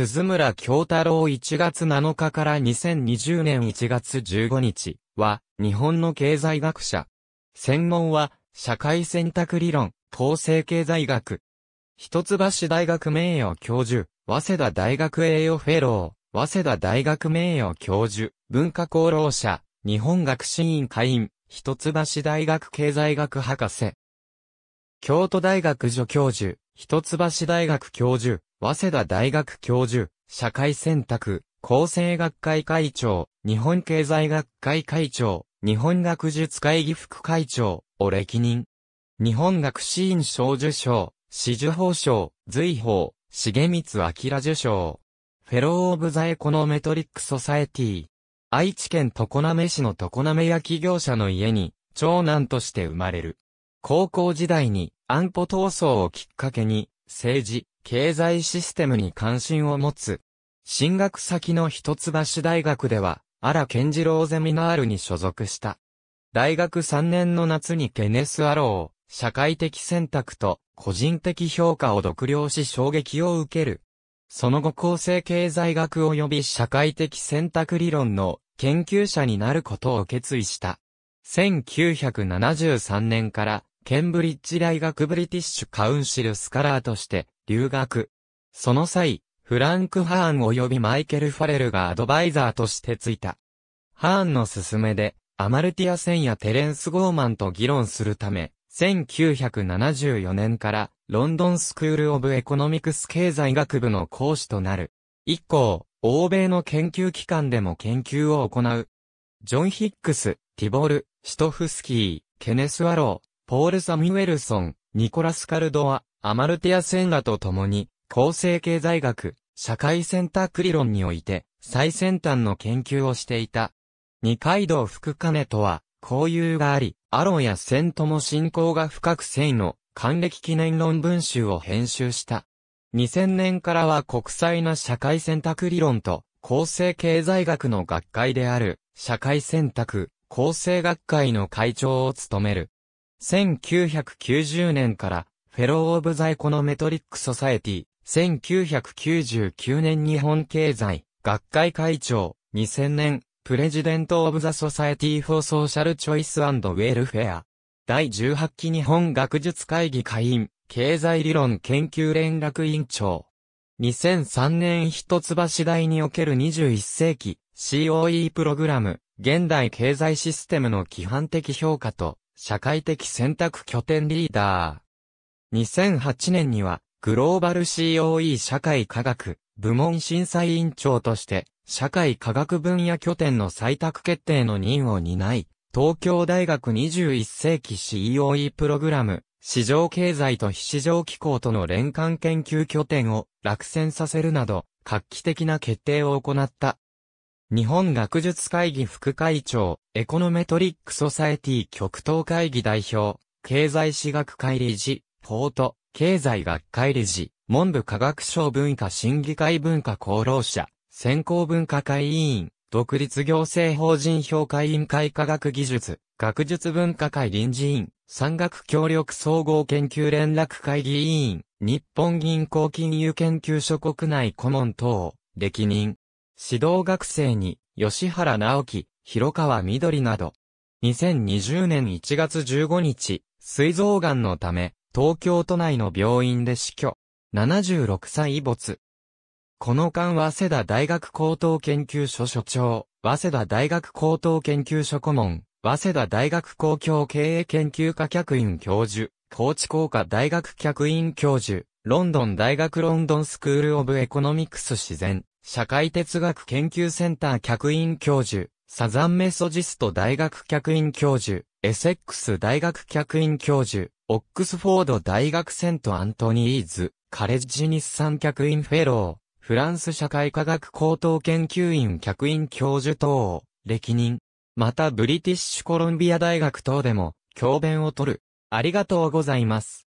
鈴村京太郎1月7日から2020年1月15日は、日本の経済学者。専門は、社会選択理論、統制経済学。一橋大学名誉教授、早稲田大学栄誉フェロー、早稲田大学名誉教授、文化功労者、日本学士院会員、一橋大学経済学博士。京都大学助教授、一橋大学教授、早稲田大学教授、社会選択、厚生学会会長、日本経済学会会長、日本学術会議副会長を歴任。日本学士院賞受賞、紫受法賞、随法、重光明受賞。フェロー・オブ・ザ・エコノメトリック・ソサエティ。愛知県常滑市の常滑焼業者の家に、長男として生まれる。高校時代に安保闘争をきっかけに、政治、経済システムに関心を持つ。進学先の一橋大学では、荒健次郎ゼミナールに所属した。大学3年の夏にケネス・アロー、社会的選択と個人的評価を独了し衝撃を受ける。その後構成経済学及び社会的選択理論の研究者になることを決意した。1973年からケンブリッジ大学ブリティッシュカウンシルスカラーとして留学。その際、フランク・ハーン及びマイケル・ファレルがアドバイザーとしてついた。ハーンの勧めで、アマルティア戦やテレンス・ゴーマンと議論するため、1974年からロンドンスクール・オブ・エコノミクス経済学部の講師となる。以降、欧米の研究機関でも研究を行う。ジョン・ヒックス、ティボル、シトフスキー、ケネス・ワロー、ポール・サミュエルソン、ニコラス・カルドア、アマルティア・センラと共に、厚生経済学、社会選択理論において、最先端の研究をしていた。二階堂福金とは、交友があり、アロンやセントも信仰が深くイの、還暦記念論文集を編集した。2000年からは国際な社会選択理論と、厚生経済学の学会である、社会選択、厚生学会の会長を務める。1990年からフェロー・オブ・ザ・エコノメトリック・ソサエティ、1999年日本経済学会会長、2000年、プレジデント・オブ・ザ・ソサエティ・フォー・ソーシャル・チョイス・ウェルフェア。第18期日本学術会議会員、経済理論研究連絡委員長。2003年一橋大における21世紀 COE プログラム、現代経済システムの規範的評価と社会的選択拠点リーダー。2008年には、グローバル COE 社会科学部門審査委員長として、社会科学分野拠点の採択決定の任を担い、東京大学21世紀 COE プログラム、市場経済と非市場機構との連関研究拠点を落選させるなど、画期的な決定を行った。日本学術会議副会長、エコノメトリックソサエティ極東会議代表、経済史学会理事、ポート、経済学会理事、文部科学省文化審議会文化功労者、専攻文化会委員、独立行政法人評価委員会科学技術、学術文化会臨時委員、産学協力総合研究連絡会議委員、日本銀行金融研究所国内顧問等、歴任。指導学生に、吉原直樹、広川緑など、2020年1月15日、水臓癌のため、東京都内の病院で死去。76歳没。この間、早稲田大学高等研究所所長、早稲田大学高等研究所顧問、早稲田大学公共経営研究科客員教授、高知工科大学客員教授、ロンドン大学ロンドンスクールオブエコノミクス自然、社会哲学研究センター客員教授、サザンメソジスト大学客員教授、エセックス大学客員教授、オックスフォード大学セントアントニーズ、カレッジ日産客員フェロー、フランス社会科学高等研究院客員教授等を、歴任。またブリティッシュコロンビア大学等でも、教鞭を取る。ありがとうございます。